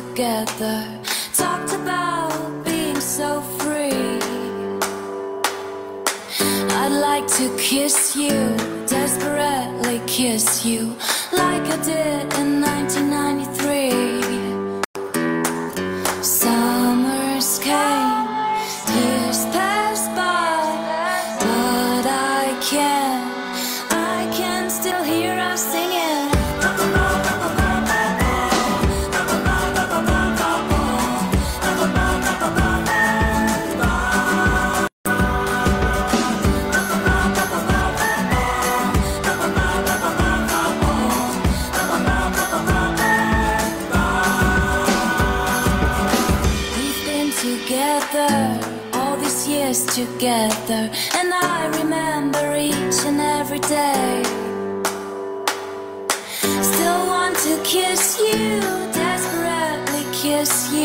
together Talked about being so free I'd like to kiss you Desperately kiss you Like I did in 1990. together And I remember each and every day Still want to kiss you, desperately kiss you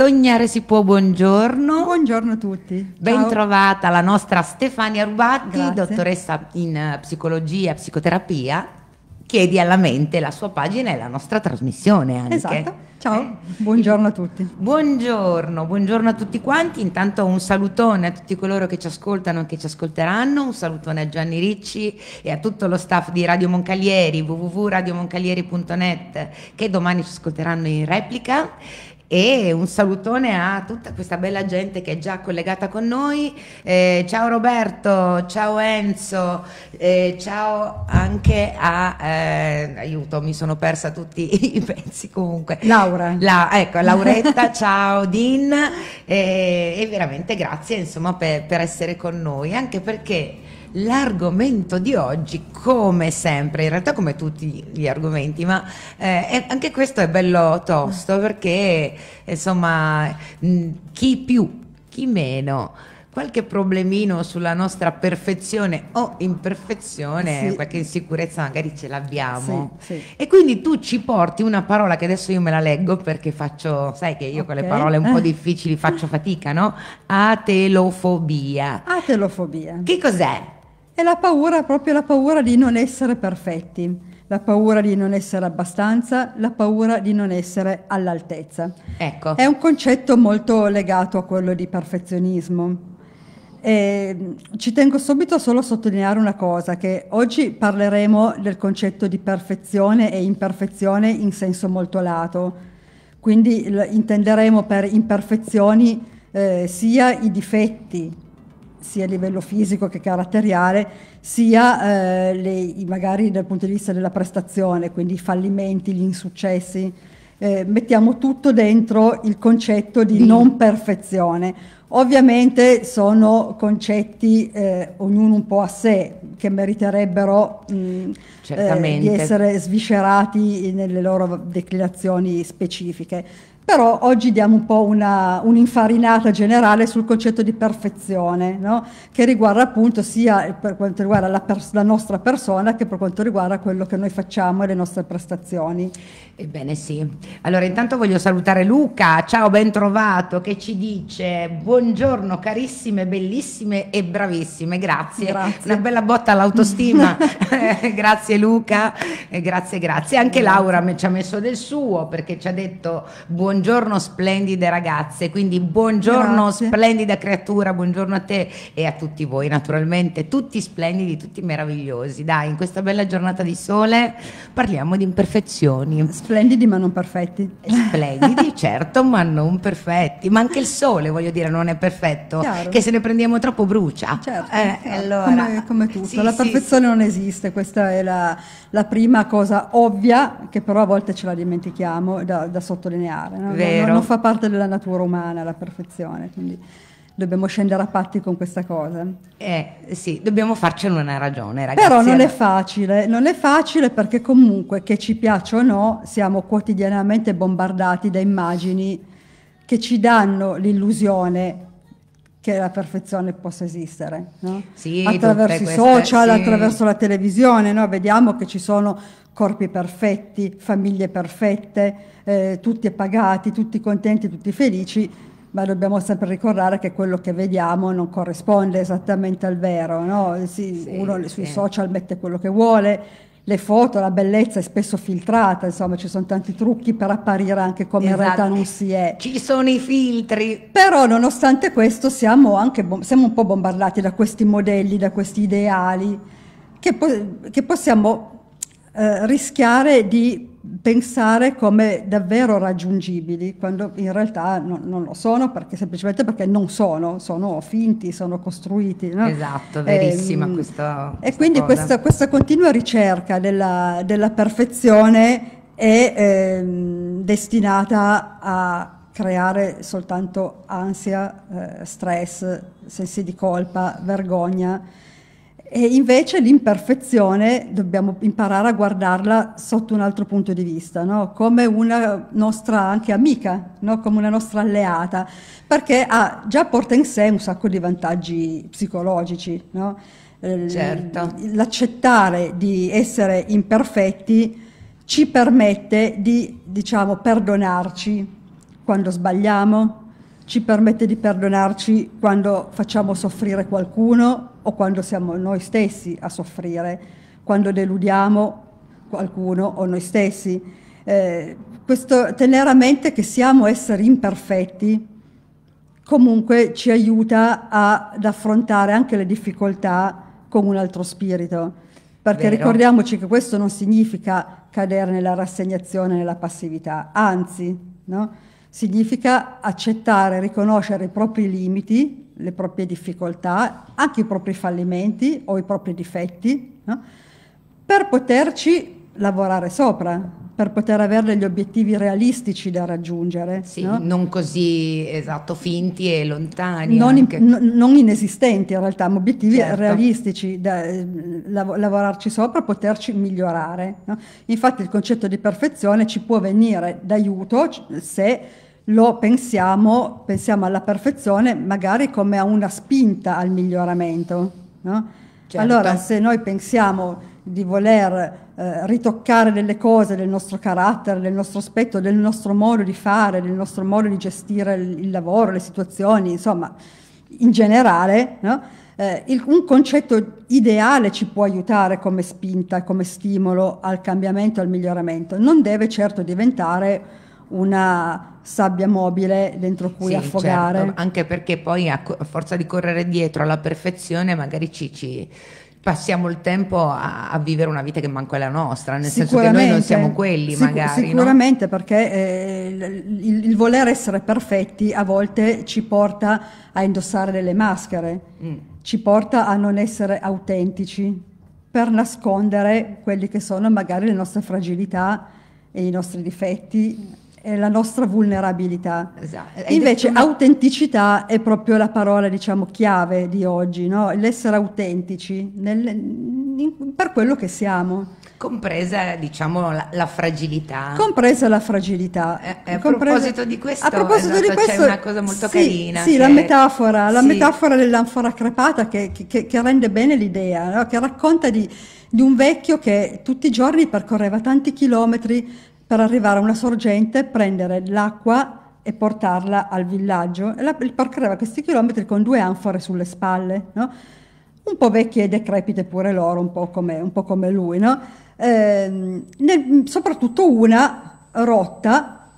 Sognare si può, buongiorno. Buongiorno a tutti. Bentrovata la nostra Stefania Rubatti, Grazie. dottoressa in eh, psicologia e psicoterapia. Chiedi alla mente la sua pagina e la nostra trasmissione anche. Esatto. Ciao, eh? buongiorno a tutti. Buongiorno, buongiorno a tutti quanti. Intanto un salutone a tutti coloro che ci ascoltano e che ci ascolteranno. Un salutone a Gianni Ricci e a tutto lo staff di Radio Moncalieri, www.radiomoncalieri.net, che domani ci ascolteranno in replica e un salutone a tutta questa bella gente che è già collegata con noi. Eh, ciao Roberto, ciao Enzo, eh, ciao anche a eh, aiuto, mi sono persa tutti i pensi comunque. Laura. La, ecco, Lauretta, ciao Din eh, e veramente grazie insomma per, per essere con noi, anche perché l'argomento di oggi, come sempre, in realtà come tutti gli argomenti, ma eh, anche questo è bello tosto perché insomma chi più, chi meno qualche problemino sulla nostra perfezione o imperfezione, sì. qualche insicurezza magari ce l'abbiamo. Sì, sì. E quindi tu ci porti una parola che adesso io me la leggo perché faccio, sai che io okay. con le parole un po' eh. difficili faccio fatica, no? Atelofobia. Atelofobia. Che cos'è? È la paura, proprio la paura di non essere perfetti la paura di non essere abbastanza, la paura di non essere all'altezza. Ecco. È un concetto molto legato a quello di perfezionismo. E ci tengo subito solo a sottolineare una cosa, che oggi parleremo del concetto di perfezione e imperfezione in senso molto lato, quindi intenderemo per imperfezioni eh, sia i difetti sia a livello fisico che caratteriale, sia eh, le, magari dal punto di vista della prestazione, quindi i fallimenti, gli insuccessi. Eh, mettiamo tutto dentro il concetto di non perfezione. Ovviamente sono concetti eh, ognuno un po' a sé, che meriterebbero mh, eh, di essere sviscerati nelle loro declinazioni specifiche però oggi diamo un po' una, un'infarinata generale sul concetto di perfezione, no? che riguarda appunto sia per quanto riguarda la, pers- la, nostra persona che per quanto riguarda quello che noi facciamo e le nostre prestazioni. Ebbene sì, allora intanto voglio salutare Luca, ciao ben trovato, che ci dice buongiorno carissime, bellissime e bravissime, grazie, grazie. una bella botta all'autostima, grazie Luca, grazie grazie, anche Laura ci ha messo del suo perché ci ha detto buongiorno buongiorno splendide ragazze, quindi buongiorno Grazie. splendida creatura, buongiorno a te e a tutti voi naturalmente, tutti splendidi, tutti meravigliosi. Dai, in questa bella giornata di sole parliamo di imperfezioni. Splendidi ma non perfetti. Splendidi, certo, ma non perfetti, ma anche il sole, voglio dire, non è perfetto, Chiaro. che se ne prendiamo troppo brucia. Certo, eh, Allora. Come, come, tutto, sì, la perfezione sì, non esiste, questa è la, la prima cosa ovvia che però a volte ce la dimentichiamo da, da sottolineare no? Vero. Non, fa parte della natura umana la perfezione, quindi dobbiamo scendere a patti con questa cosa. Eh sì, dobbiamo farcene una ragione, ragazzi. Però non è facile, non è facile perché comunque che ci piaccia o no, siamo quotidianamente bombardati da immagini che ci danno l'illusione che la perfezione possa esistere, no? sì, attraverso i social, queste, sì. attraverso la televisione, no? vediamo che ci sono corpi perfetti, famiglie perfette, eh, tutti pagati, tutti contenti, tutti felici, ma dobbiamo sempre ricordare che quello che vediamo non corrisponde esattamente al vero. No? Si, sì, uno sui social mette quello che vuole, le foto, la bellezza è spesso filtrata, insomma ci sono tanti trucchi per apparire anche come esatto. in realtà esatto. non si è. Ci sono i filtri. Però nonostante questo siamo anche siamo un po' bombardati da questi modelli, da questi ideali che, po- che possiamo eh, rischiare di pensare come davvero raggiungibili, quando in realtà no, non lo sono, perché, semplicemente perché non sono, sono finti, sono costruiti. No? Esatto, verissima ehm, e, questa, questa. E quindi questa, questa, continua ricerca della, della perfezione è ehm, destinata a creare soltanto ansia, eh, stress, sensi di colpa, vergogna. E invece l'imperfezione dobbiamo imparare a guardarla sotto un altro punto di vista, no? come una nostra anche amica, no? come una nostra alleata, perché ah, già porta in sé un sacco di vantaggi psicologici. No? Certo. L'accettare di essere imperfetti ci permette di diciamo, perdonarci quando sbagliamo, ci permette di perdonarci quando facciamo soffrire qualcuno o quando siamo noi stessi a soffrire, quando deludiamo qualcuno o noi stessi. Eh, questo tenere a mente che siamo esseri imperfetti comunque ci aiuta a, ad affrontare anche le difficoltà con un altro spirito, perché Vero. ricordiamoci che questo non significa cadere nella rassegnazione, nella passività, anzi, no? significa accettare, riconoscere i propri limiti, le proprie difficoltà, anche i propri fallimenti o i propri difetti, no? per poterci lavorare sopra per poter avere degli obiettivi realistici da raggiungere. Sì, no? non così esatto, finti e lontani. Non, in, n- non inesistenti in realtà, ma obiettivi certo. realistici da ehm, lav- lavorarci sopra, poterci migliorare. No? Infatti il concetto di perfezione ci può venire d'aiuto se lo pensiamo, pensiamo alla perfezione magari come a una spinta al miglioramento. No? Certo. Allora se noi pensiamo di voler eh, ritoccare delle cose del nostro carattere, del nostro aspetto, del nostro modo di fare, del nostro modo di gestire il, il lavoro, le situazioni, insomma, in generale, no? eh, il, un concetto ideale ci può aiutare come spinta, come stimolo al cambiamento, al miglioramento, non deve certo diventare una sabbia mobile dentro cui sì, affogare. Certo, anche perché poi a, a forza di correre dietro alla perfezione magari ci, ci passiamo il tempo a, a, vivere una vita che manco è la nostra, nel senso che noi non siamo quelli sic- magari. Sicuramente no? perché eh, il, il, voler essere perfetti a volte ci porta a indossare delle maschere, mm. ci porta a non essere autentici per nascondere quelli che sono magari le nostre fragilità e i nostri difetti la nostra vulnerabilità. Esatto. Invece una... autenticità è proprio la parola diciamo, chiave di oggi, no? l'essere autentici nel, in, per quello che siamo. Compresa diciamo, la, la, fragilità. Compresa la fragilità. Eh, eh, a, Proposito di questo, a proposito esatto, di questo, c'è una cosa molto sì, carina. Sì, che... la metafora, la sì. metafora dell'anfora crepata che, che, che, rende bene l'idea, no? che racconta di, di un vecchio che tutti i giorni percorreva tanti chilometri per arrivare a una sorgente, prendere l'acqua e portarla al villaggio. E la, percorreva questi chilometri con due anfore sulle spalle, no? un po' vecchie e decrepite pure loro, un po' come, un po come lui, no? eh, nel, soprattutto una rotta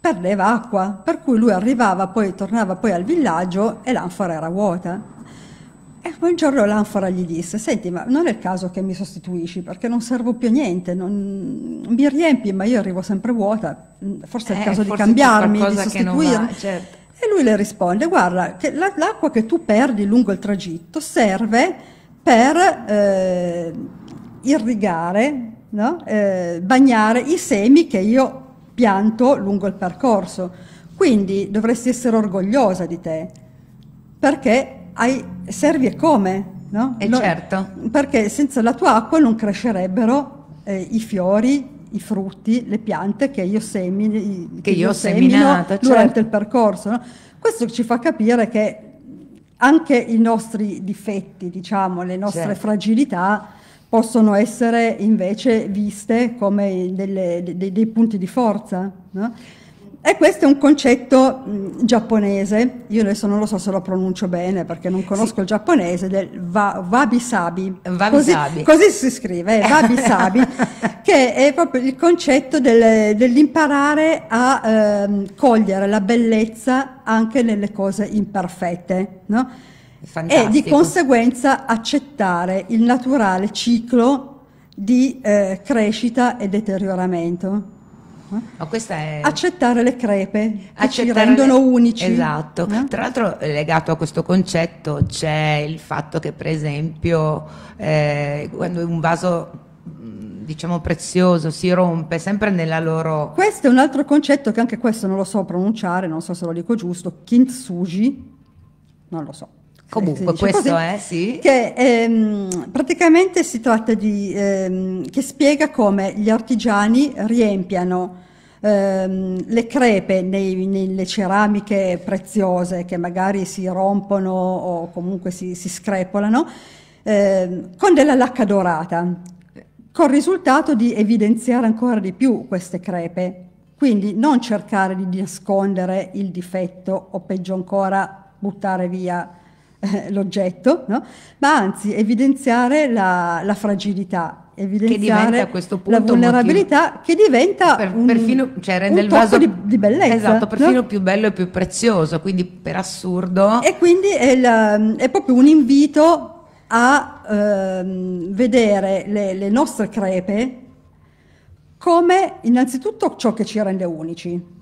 perdeva acqua, per cui lui arrivava, poi tornava poi al villaggio e l'anfora era vuota. E eh, un giorno l'anfora gli disse, senti, ma non è il caso che mi sostituisci, perché non servo più a niente, non... mi riempi, ma io arrivo sempre vuota, mm, forse è il eh, caso di cambiarmi, di sostituirmi. Certo. E lui le risponde, guarda, che l'acqua che tu perdi lungo il tragitto serve per eh, irrigare, no? eh, bagnare i semi che io pianto lungo il percorso. Quindi dovresti essere orgogliosa di te, perché ai, servi e come, no? E Lo, certo. Perché senza la tua acqua non crescerebbero eh, i fiori, i frutti, le piante che io, semini, che che io, io semino seminato, durante certo. il percorso. No? Questo ci fa capire che anche i nostri difetti, diciamo, le nostre certo. fragilità possono essere invece viste come delle, dei, dei punti di forza. No? E questo è un concetto mh, giapponese, io adesso non lo so se lo pronuncio bene perché non conosco sì. il giapponese, del va, wabi-sabi. wabi-sabi. Così, così, si scrive, eh, wabi-sabi, che è proprio il concetto del, dell'imparare a ehm, cogliere la bellezza anche nelle cose imperfette, no? E di conseguenza accettare il naturale ciclo di eh, crescita e deterioramento. Oh, è... Accettare le crepe Accettare ci rendono le... unici. Esatto. No? Eh? Tra l'altro legato a questo concetto c'è il fatto che per esempio eh, quando un vaso diciamo prezioso, si rompe sempre nella loro... Questo è un altro concetto che anche questo non lo so pronunciare, non so se lo dico giusto, kintsugi, non lo so. Comunque questo così, è, sì. Che ehm, praticamente si tratta di, ehm, che spiega come gli artigiani riempiano ehm, le crepe nei, nelle ceramiche preziose che magari si rompono o comunque si, si screpolano ehm, con della lacca dorata, col risultato di evidenziare ancora di più queste crepe. Quindi non cercare di nascondere il difetto o peggio ancora buttare via l'oggetto, no? ma anzi evidenziare la, la fragilità, evidenziare la vulnerabilità che diventa per, un, perfino, cioè rende il vaso di, di, bellezza esatto, perfino no? più bello e più prezioso quindi per assurdo e quindi è, la, è proprio un invito a ehm, vedere le, le nostre crepe come innanzitutto ciò che ci rende unici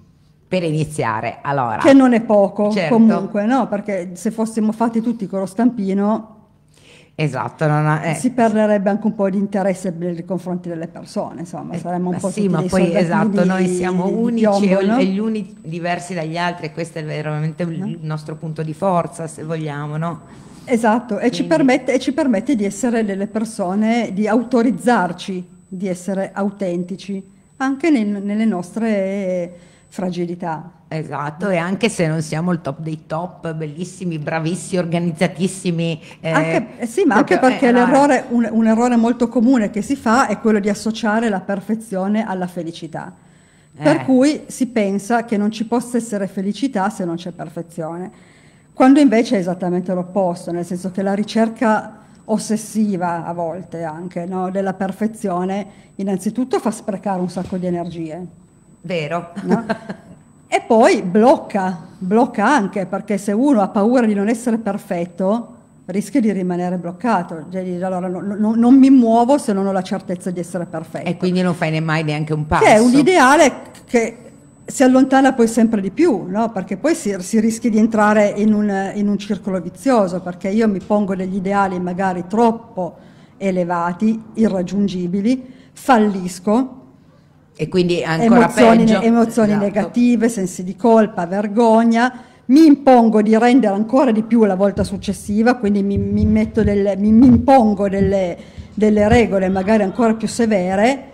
per iniziare, allora. Che non è poco certo. comunque, no? Perché se fossimo fatti tutti con lo stampino... Esatto, ha, eh. si perderebbe anche un po' di interesse nei confronti delle persone, insomma, eh, saremmo un po' più sì, ma poi esatto, noi siamo di, unici piombo, e, no? e, gli uni diversi dagli altri e questo è veramente no? il nostro punto di forza, se vogliamo, no? Esatto, e ci, permette, e ci permette di essere delle persone, di autorizzarci di essere autentici anche nel, nelle nostre fragilità. Esatto, e anche se non siamo il top dei top, bellissimi, bravissimi, organizzatissimi. Eh, anche, eh, sì, ma proprio, anche perché eh, l'errore, un, un errore molto comune che si fa è quello di associare la perfezione alla felicità. Per eh. cui si pensa che non ci possa essere felicità se non c'è perfezione, quando invece è esattamente l'opposto, nel senso che la ricerca ossessiva a volte anche no, della perfezione innanzitutto fa sprecare un sacco di energie Vero. No? E poi blocca, blocca anche, perché se uno ha paura di non essere perfetto, rischia di rimanere bloccato. Cioè, allora, no, no, non mi muovo se non ho la certezza di essere perfetto. E quindi non fai mai neanche un passo. Che è un ideale che si allontana poi sempre di più, no? perché poi si, si, rischia di entrare in un, in un circolo vizioso, perché io mi pongo degli ideali magari troppo elevati, irraggiungibili, fallisco, e quindi ancora emozioni, peggio. Emozioni esatto. negative, sensi di colpa, vergogna. Mi impongo di rendere ancora di più la volta successiva, quindi mi, mi, delle, mi, mi impongo delle, delle regole magari ancora più severe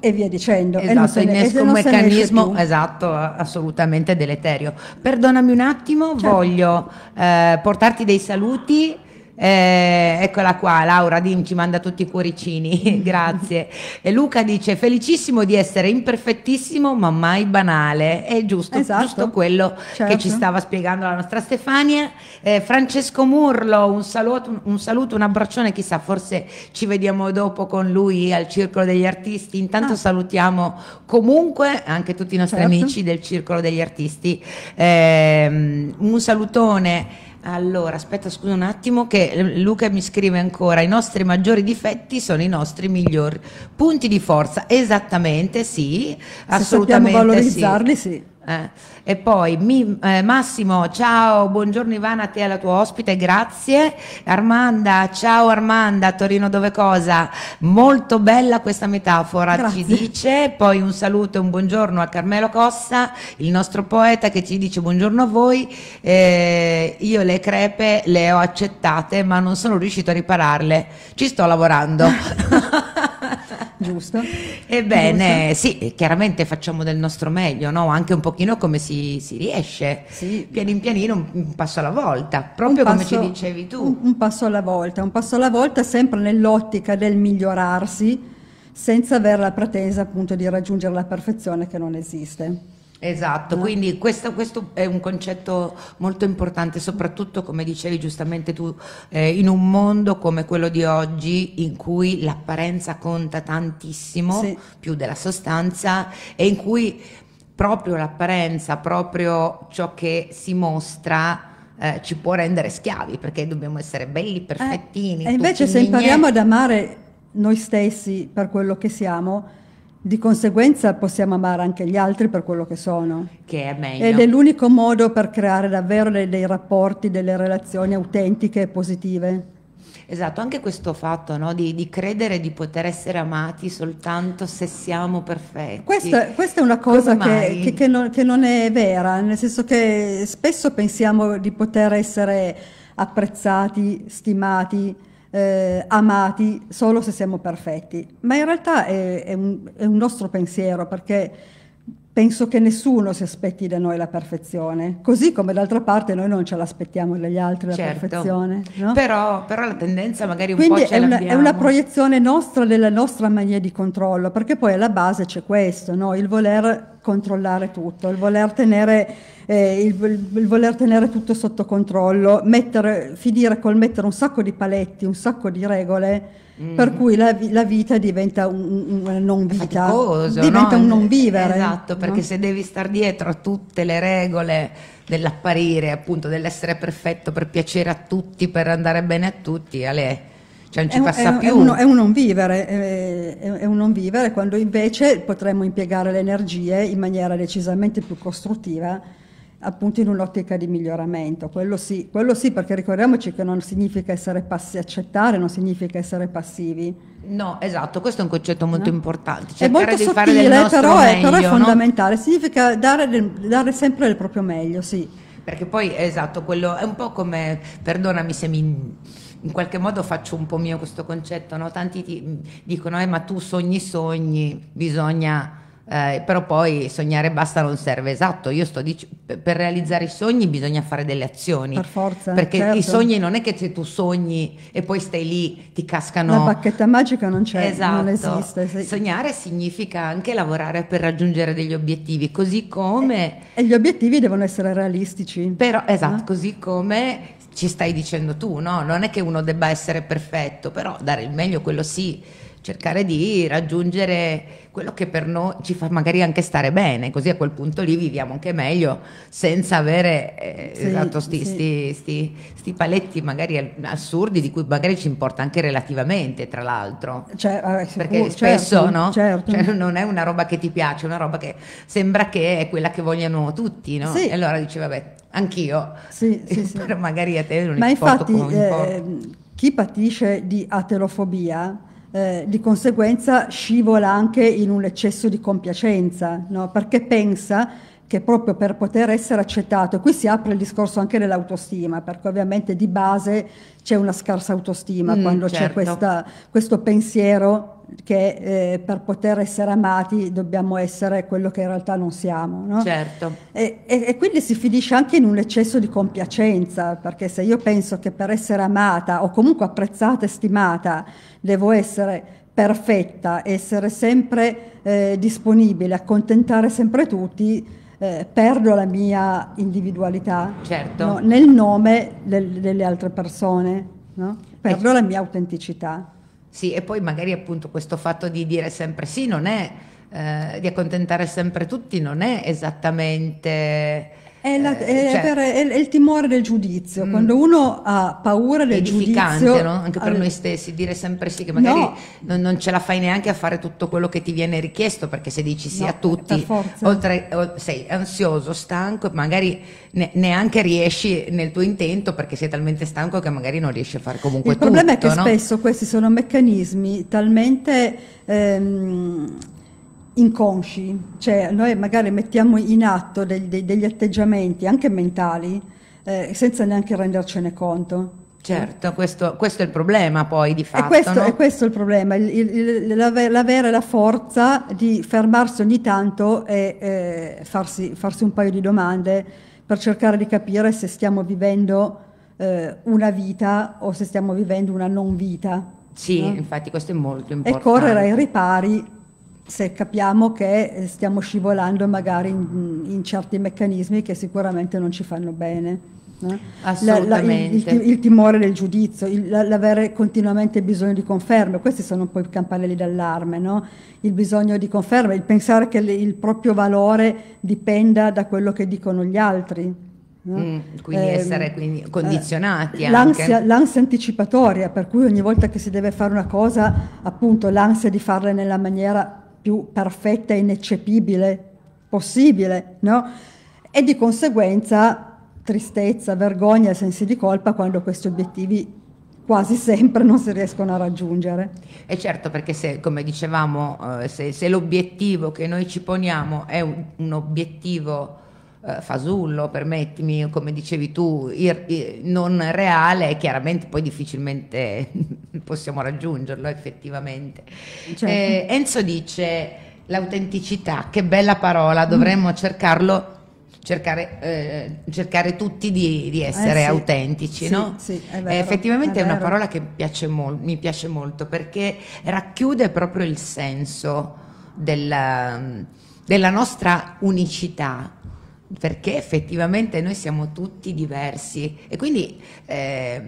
e via dicendo. Esatto, innesca un meccanismo esatto, assolutamente deleterio. Perdonami un attimo, certo. voglio eh, portarti dei saluti eh, eccola qua, Laura Dim ci manda tutti i cuoricini, grazie. E Luca dice: Felicissimo di essere imperfettissimo, ma mai banale. È giusto, esatto. giusto quello certo. che ci certo. stava spiegando la nostra Stefania. Eh, Francesco Murlo, un saluto, un saluto, un abbraccione. Chissà, forse ci vediamo dopo con lui al Circolo degli Artisti. Intanto ah. salutiamo comunque anche tutti i nostri certo. amici del Circolo degli Artisti. Eh, un salutone allora, aspetta, scusa un attimo che Luca mi scrive ancora, i nostri maggiori difetti sono i nostri migliori punti di forza. Esattamente, sì, assolutamente Se sappiamo valorizzarli, sì. sì. Eh. E poi mi, eh, Massimo, ciao, buongiorno Ivana a te e alla tua ospite, grazie. Armanda, ciao Armanda, Torino dove cosa? Molto bella questa metafora, grazie. ci dice. Poi un saluto e un buongiorno a Carmelo Cossa, il nostro poeta che ci dice buongiorno a voi. Eh, io le crepe le ho accettate ma non sono riuscito a ripararle. Ci sto lavorando. Giusto. Ebbene, Giusto. sì, chiaramente facciamo del nostro meglio, no? anche un pochino come si, si riesce, sì. in pianino, un, un, passo alla volta, proprio passo, come ci dicevi tu. Un, un passo alla volta, un passo alla volta sempre nell'ottica del migliorarsi senza avere la pretesa appunto di raggiungere la perfezione che non esiste. Esatto, quindi questo, questo, è un concetto molto importante, soprattutto come dicevi giustamente tu, eh, in un mondo come quello di oggi in cui l'apparenza conta tantissimo, sì. più della sostanza, e in cui proprio l'apparenza, proprio ciò che si mostra eh, ci può rendere schiavi, perché dobbiamo essere belli, eh, perfettini. Eh, e invece se impariamo ad amare noi stessi per quello che siamo, di conseguenza possiamo amare anche gli altri per quello che sono. Che è meglio. Ed è l'unico modo per creare davvero dei, dei rapporti, delle relazioni autentiche e positive. Esatto, anche questo fatto no? di, di, credere di poter essere amati soltanto se siamo perfetti. Questa, questa è una cosa che, che, che, non, che, non, è vera, nel senso che spesso pensiamo di poter essere apprezzati, stimati, eh, amati solo se siamo perfetti, ma in realtà è, è, un, è un nostro pensiero perché penso che nessuno si aspetti da noi la perfezione, così come d'altra parte noi non ce l'aspettiamo dagli altri certo. la perfezione. No? Però, però, la tendenza magari un Quindi po' ce è una, è una proiezione nostra della nostra mania di controllo, perché poi alla base c'è questo, no? il voler controllare tutto, il voler tenere eh, il, il, voler tenere tutto sotto controllo, mettere, finire col mettere un sacco di paletti, un sacco di regole, mm. per mm-hmm. cui la, la, vita diventa un, non vita, Faticoso, diventa no? un non vivere. Esatto, perché no? se devi star dietro a tutte le regole dell'apparire, appunto, dell'essere perfetto per piacere a tutti, per andare bene a tutti, Ale cioè non ci è, passa è, più. È un, è un non vivere, eh, è, un non vivere quando invece potremmo impiegare le energie in maniera decisamente più costruttiva appunto in un'ottica di miglioramento, quello sì, quello sì, perché ricordiamoci che non significa essere passi, accettare non significa essere passivi. No, esatto, questo è un concetto molto no. importante. Cercare è molto di sottile, fare però, è, meglio, però è fondamentale, no? significa dare, dare sempre il proprio meglio, sì. Perché poi, esatto, quello è un po' come, perdonami se mi in qualche modo faccio un po' mio questo concetto, no? tanti ti dicono eh, ma tu sogni sogni, bisogna eh, però poi sognare basta non serve, esatto, io sto dic- per realizzare i sogni bisogna fare delle azioni. Per forza. Perché certo. i sogni non è che se tu sogni e poi stai lì ti cascano... La bacchetta magica non c'è, esatto. non esiste. Sì. Sognare significa anche lavorare per raggiungere degli obiettivi, così come... E, e gli obiettivi devono essere realistici. Però, esatto, no? così come ci stai dicendo tu, no? Non è che uno debba essere perfetto, però dare il meglio quello sì cercare di raggiungere quello che per noi ci fa magari anche stare bene, così a quel punto lì viviamo anche meglio senza avere eh, sì, esatto, sti, sì. sti, sti, sti, paletti magari assurdi di cui magari ci importa anche relativamente, tra l'altro. Cioè, eh, Perché spesso certo, no? certo. Cioè, non è una roba che ti piace, è una roba che sembra che è quella che vogliono tutti, no? sì. E allora dici, vabbè, anch'io, sì, però magari a te non Ma infatti, eh, chi patisce di aterofobia eh, di conseguenza scivola anche in un eccesso di compiacenza, no? perché pensa che proprio per poter essere accettato, e qui si apre il discorso anche dell'autostima, perché ovviamente di base c'è una scarsa autostima mm, quando certo. c'è questa, questo pensiero che eh, per poter essere amati dobbiamo essere quello che in realtà non siamo. No? Certo. E, e, e, quindi si finisce anche in un eccesso di compiacenza, perché se io penso che per essere amata o comunque apprezzata e stimata devo essere perfetta, essere sempre eh, disponibile, accontentare sempre tutti, eh, perdo la mia individualità certo. no? nel nome del, delle altre persone, no? perdo ecco. la mia autenticità. Sì, e poi magari appunto questo fatto di dire sempre sì non è, eh, di accontentare sempre tutti, non è esattamente è, la, eh, è, cioè, per, è, il timore del giudizio, mh, mm. quando uno ha paura del giudizio... No? anche per al... noi stessi, dire sempre sì, che magari no. non, non, ce la fai neanche a fare tutto quello che ti viene richiesto, perché se dici sì no, a tutti, oltre, sei ansioso, stanco, magari ne, neanche riesci nel tuo intento perché sei talmente stanco che magari non riesci a fare comunque il tutto. Il problema è che spesso questi sono meccanismi talmente... Ehm, inconsci, cioè noi magari mettiamo in atto dei, dei, degli atteggiamenti anche mentali eh, senza neanche rendercene conto. Certo, questo, questo, è il problema poi di fatto. E questo, no? questo è il problema, il, il, l'avere la forza di fermarsi ogni tanto e eh, farsi, farsi, un paio di domande per cercare di capire se stiamo vivendo eh, una vita o se stiamo vivendo una non vita. Sì, no? infatti questo è molto importante. E correre ai ripari se capiamo che eh, stiamo scivolando magari in, in certi meccanismi che sicuramente non ci fanno bene. Eh? Assolutamente. La, la, il, il, il, timore del giudizio, il, l'avere continuamente bisogno di conferme, questi sono un po' i campanelli d'allarme, no? il bisogno di conferme, il pensare che le, il proprio valore dipenda da quello che dicono gli altri. No? Mm, quindi eh, essere quindi eh, condizionati. Eh, l'ansia, l'ansia, anticipatoria, per cui ogni volta che si deve fare una cosa, appunto l'ansia di farla nella maniera più perfetta e ineccepibile possibile, no? E di conseguenza tristezza, vergogna e sensi di colpa quando questi obiettivi quasi sempre non si riescono a raggiungere. E certo perché se, come dicevamo, eh, se, se l'obiettivo che noi ci poniamo è un, un obiettivo eh, fasullo, permettimi, come dicevi tu, ir, ir, non reale, chiaramente poi difficilmente possiamo raggiungerlo effettivamente. Certo. Eh, Enzo dice l'autenticità, che bella parola, dovremmo mm. cercarlo. Cercare, eh, cercare, tutti di, di essere eh sì, autentici, sì, no? Sì, è eh, vero, effettivamente è, è una parola che piace mol- mi piace molto perché racchiude proprio il senso della, della nostra unicità perché effettivamente noi siamo tutti diversi e quindi eh,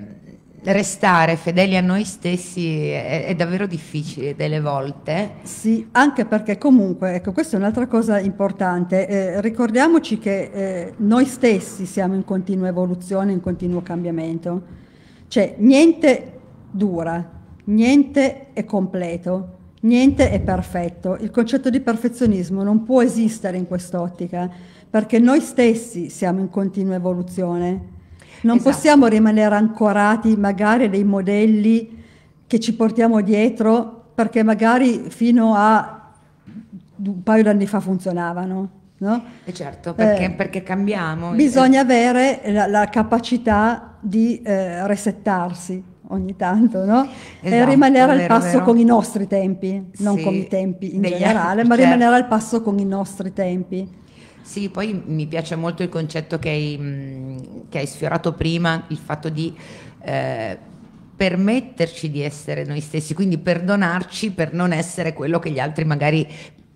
restare fedeli a noi stessi è, è, davvero difficile delle volte. Sì, anche perché comunque, ecco, questa è un'altra cosa importante, eh, ricordiamoci che eh, noi stessi siamo in continua evoluzione, in continuo cambiamento, cioè niente dura, niente è completo. Niente è perfetto, il concetto di perfezionismo non può esistere in quest'ottica, perché noi stessi siamo in continua evoluzione. Non esatto. possiamo rimanere ancorati magari a dei modelli che ci portiamo dietro perché magari fino a un paio d'anni fa funzionavano. No? E eh certo, perché, eh, perché cambiamo. Bisogna avere la, la, capacità di eh, resettarsi ogni tanto, no? Esatto, e rimanere al passo vero. con i nostri tempi, non sì, con i tempi in generale, ma certo. rimanere al passo con i nostri tempi. Sì, poi mi piace molto il concetto che hai, mm, che hai sfiorato prima, il fatto di eh, permetterci di essere noi stessi, quindi perdonarci per non essere quello che gli altri magari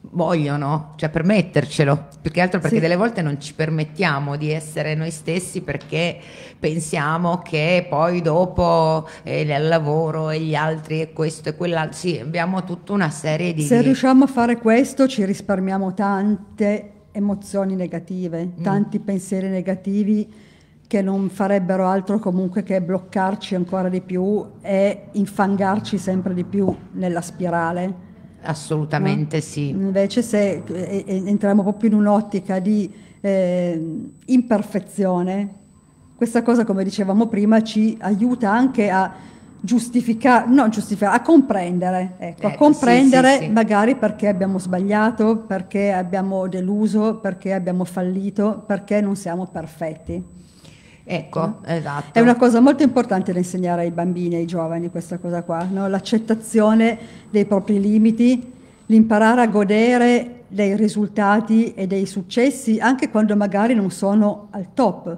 vogliono, cioè permettercelo, più che altro perché sì. delle volte non ci permettiamo di essere noi stessi perché pensiamo che poi dopo eh, il lavoro e gli altri e questo e quell'altro, sì, abbiamo tutta una serie di... Se riusciamo a fare questo ci risparmiamo tante emozioni negative, mm. tanti pensieri negativi che non farebbero altro comunque che bloccarci ancora di più e infangarci sempre di più nella spirale. Assolutamente no? sì. Invece se eh, eh, entriamo proprio in un'ottica di eh, imperfezione, questa cosa come dicevamo prima ci aiuta anche a giustificare, no, giustificare, a comprendere, ecco, eh, a ecco, comprendere sì, sì, magari perché abbiamo sbagliato, perché abbiamo deluso, perché abbiamo fallito, perché non siamo perfetti. Ecco, eh? esatto. È una cosa molto importante da insegnare ai bambini e ai giovani questa cosa qua, no? l'accettazione dei propri limiti, l'imparare a godere dei risultati e dei successi anche quando magari non sono al top,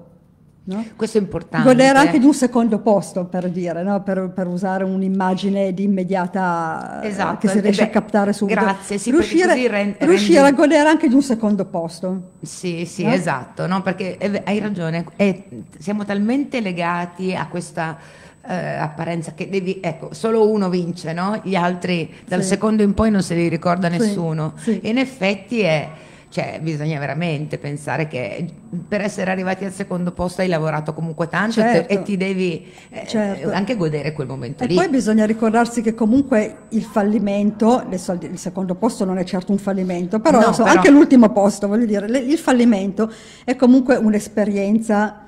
No? Questo è importante. Godere anche di un secondo posto, per dire, no? per, per, usare un'immagine di immediata eh, esatto, che si eh riesce beh, a captare subito. Grazie, sì, riuscire, rendi... riuscire, a godere anche di un secondo posto. Sì, sì, no? esatto, perché eh, hai ragione, è, siamo talmente legati a questa eh, apparenza che devi, ecco, solo uno vince, gli altri dal sì. secondo in poi non se li ricorda nessuno. Sì, sì. in effetti è cioè bisogna veramente pensare che per essere arrivati al secondo posto hai lavorato comunque tanto certo, e ti devi eh, certo. anche godere quel momento e lì. E poi bisogna ricordarsi che comunque il fallimento, adesso il secondo posto non è certo un fallimento, però, no, insomma, però... anche l'ultimo posto, voglio dire, il fallimento è comunque un'esperienza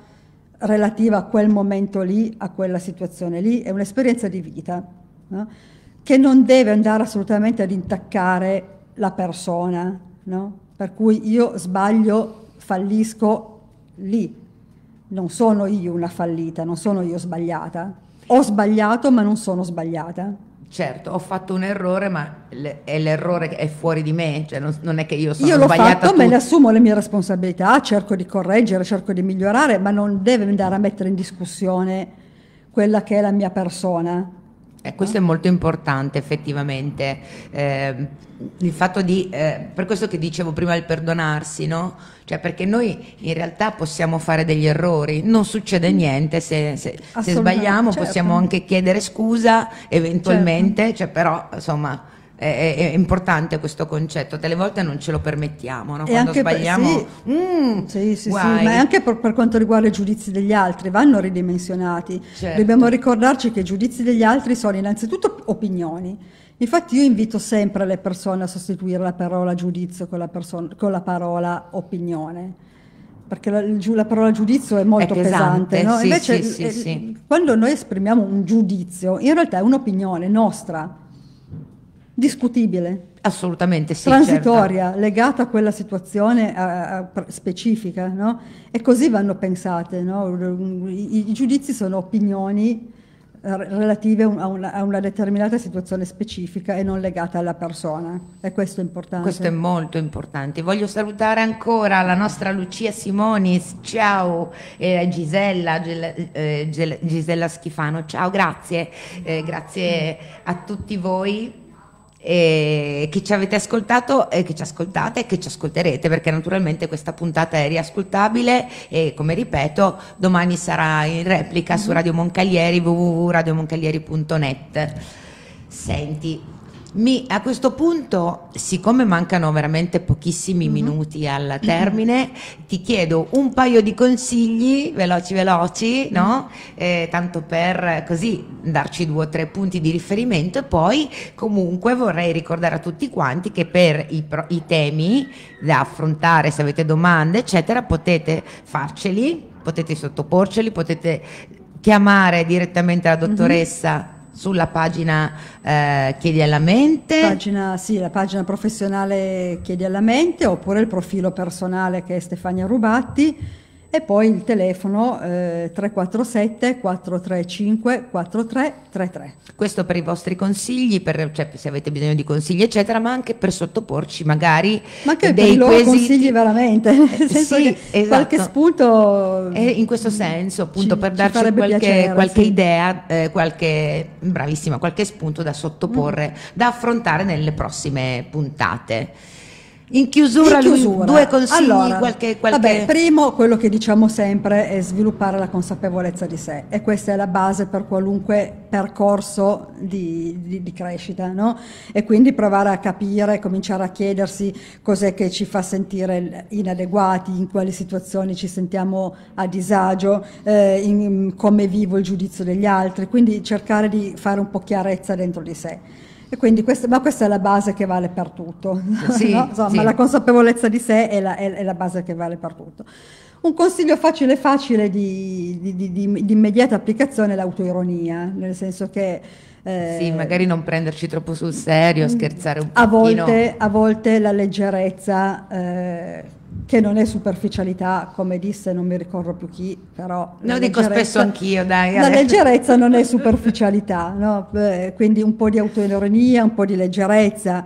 relativa a quel momento lì, a quella situazione lì, è un'esperienza di vita no? che non deve andare assolutamente ad intaccare la persona, no? per cui io sbaglio, fallisco lì. Non sono io una fallita, non sono io sbagliata. Ho sbagliato ma non sono sbagliata. Certo, ho fatto un errore, ma è l'errore che è fuori di me, cioè non, non è che io sono io sbagliata. Io l'ho fatto, tutto. me ne assumo le mie responsabilità, cerco di correggere, cerco di migliorare, ma non deve andare a mettere in discussione quella che è la mia persona. Eh, questo è molto importante effettivamente, eh, il fatto di, eh, per questo che dicevo prima il perdonarsi, no? Cioè perché noi in realtà possiamo fare degli errori, non succede mm. niente, se, se, se sbagliamo certo. possiamo anche chiedere scusa eventualmente, certo. cioè, però insomma è, è, importante questo concetto, delle volte non ce lo permettiamo, no? quando sbagliamo, sì. Mm, sì, sì, ma anche per, per, quanto riguarda i giudizi degli altri, vanno ridimensionati, certo. dobbiamo ricordarci che i giudizi degli altri sono innanzitutto opinioni, infatti io invito sempre le persone a sostituire la parola giudizio con la, person- con la parola opinione perché la, la, parola giudizio è molto è pesante, pesante no? invece sì, sì, sì, quando noi esprimiamo un giudizio in realtà è un'opinione nostra discutibile. Assolutamente sì. Transitoria, certo. legata a quella situazione a, a, specifica, no? E così vanno pensate, no? I, I, giudizi sono opinioni eh, relative a una, a una, determinata situazione specifica e non legata alla persona. E questo è importante. Questo è molto importante. Voglio salutare ancora la nostra Lucia Simonis, ciao, eh, Gisella, eh, Gisella Schifano, ciao, grazie, eh, grazie a tutti voi eh, che ci avete ascoltato e eh, che ci ascoltate e che ci ascolterete perché naturalmente questa puntata è riascoltabile e come ripeto domani sarà in replica su mm-hmm. Radio Moncalieri www.radiomoncalieri.net Senti, mi, a questo punto, siccome mancano veramente pochissimi mhm. minuti al mhm. termine, ti chiedo un paio di consigli veloci veloci, no? Mhm. eh, tanto per così darci due o tre punti di riferimento e poi comunque vorrei ricordare a tutti quanti che per i, pro, i temi da affrontare, se avete domande, eccetera, potete farceli, potete sottoporceli, potete chiamare direttamente la dottoressa. Mm-hmm sulla pagina eh, Chiedi alla mente. Pagina, sì, la pagina professionale Chiedi alla mente oppure il profilo personale che è Stefania Rubatti e poi il telefono eh, 347 435 4333. Questo per i vostri consigli, per, cioè, se avete bisogno di consigli eccetera, ma anche per sottoporci magari ma anche dei per i loro quesiti. consigli veramente, nel eh, senso sì, esatto. qualche spunto e in questo mm, senso, appunto ci, per darci qualche, piacere, qualche sì. idea, eh, qualche bravissima, qualche spunto da sottoporre, mm. da affrontare nelle prossime puntate. In chiusura, in chiusura. due consigli, allora, qualche, qualche... Vabbè, primo, quello che diciamo sempre è sviluppare la consapevolezza di sé e questa è la base per qualunque percorso di, di, di crescita, no? E quindi provare a capire, cominciare a chiedersi cos'è che ci fa sentire inadeguati, in quali situazioni ci sentiamo a disagio, eh, in come vivo il giudizio degli altri, quindi cercare di fare un po' chiarezza dentro di sé. Questo, ma questa è la base che vale per tutto. Sì, no? Insomma, sì. la consapevolezza di sé è la, è, è la, base che vale per tutto. Un consiglio facile facile di, di, di, di immediata applicazione è l'autoironia, nel senso che eh, sì, magari non prenderci troppo sul serio, mm. scherzare un po'. A volte, a volte la leggerezza eh, che non è superficialità, come disse non mi ricordo più chi, però... Lo dico spesso anch'io, dai. La leggerezza non è superficialità, no? Eh, quindi un po' di autoironia, un po' di leggerezza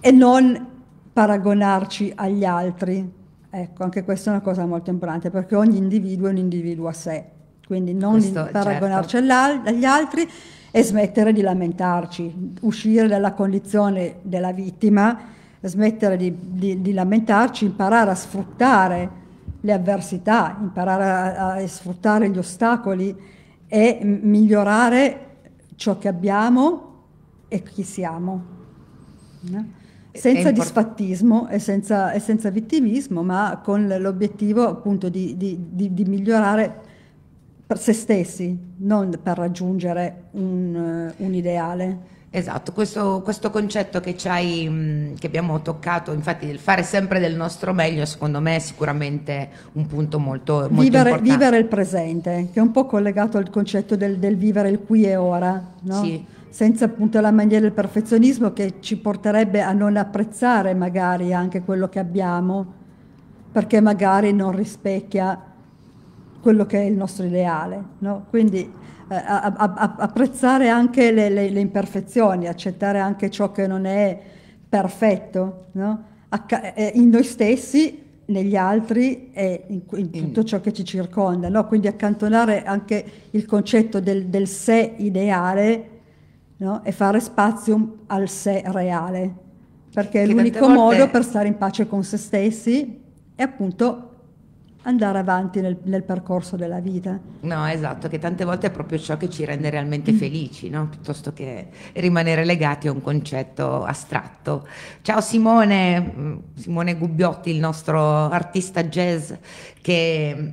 e non paragonarci agli altri. Ecco, anche questa è una cosa molto importante, perché ogni individuo è un individuo a sé, quindi non Questo, certo. paragonarci certo. agli altri e smettere di lamentarci, uscire dalla condizione della vittima smettere di, di, di lamentarci, imparare a sfruttare le avversità, imparare a, a, sfruttare gli ostacoli e migliorare ciò che abbiamo e chi siamo. Eh? Senza disfattismo e senza, e senza, vittimismo, ma con l'obiettivo appunto di, di, di, di migliorare per se stessi, non per raggiungere un, un ideale. Esatto, questo, questo concetto che, mh, mm, che, abbiamo toccato, infatti del fare sempre del nostro meglio, secondo me è sicuramente un punto molto, molto vivere, importante. Vivere il presente, che è un po' collegato al concetto del, del vivere il qui e ora, no? sì. senza appunto la maniera del perfezionismo che ci porterebbe a non apprezzare magari anche quello che abbiamo, perché magari non rispecchia quello che è il nostro ideale. No? Quindi eh, a, a, apprezzare anche le, le, le, imperfezioni, accettare anche ciò che non è perfetto no? Acca- eh, eh, in noi stessi, negli altri e in, in tutto mm. ciò che ci circonda. No? Quindi accantonare anche il concetto del, del sé ideale no? e fare spazio al sé reale, perché è l'unico volte... modo per stare in pace con se stessi e appunto andare avanti nel, nel, percorso della vita. No, esatto, che tante volte è proprio ciò che ci rende realmente mm. felici, no? piuttosto che rimanere legati a un concetto astratto. Ciao Simone, mm, Simone Gubbiotti, il nostro artista jazz che mm,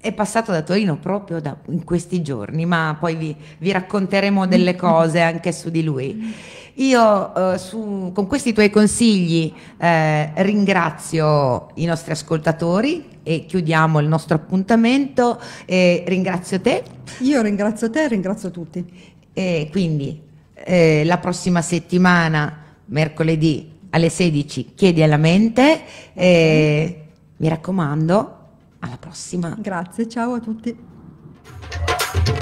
è passato da Torino proprio da, in questi giorni, ma poi vi, vi, racconteremo delle cose anche su di lui. Io eh, su, con questi tuoi consigli eh, ringrazio i nostri ascoltatori e chiudiamo il nostro appuntamento. Eh, ringrazio te. Io ringrazio te e ringrazio tutti. E quindi eh, la prossima settimana, mercoledì alle 16, chiedi alla mente. E, mi raccomando, alla prossima. Grazie, ciao a tutti.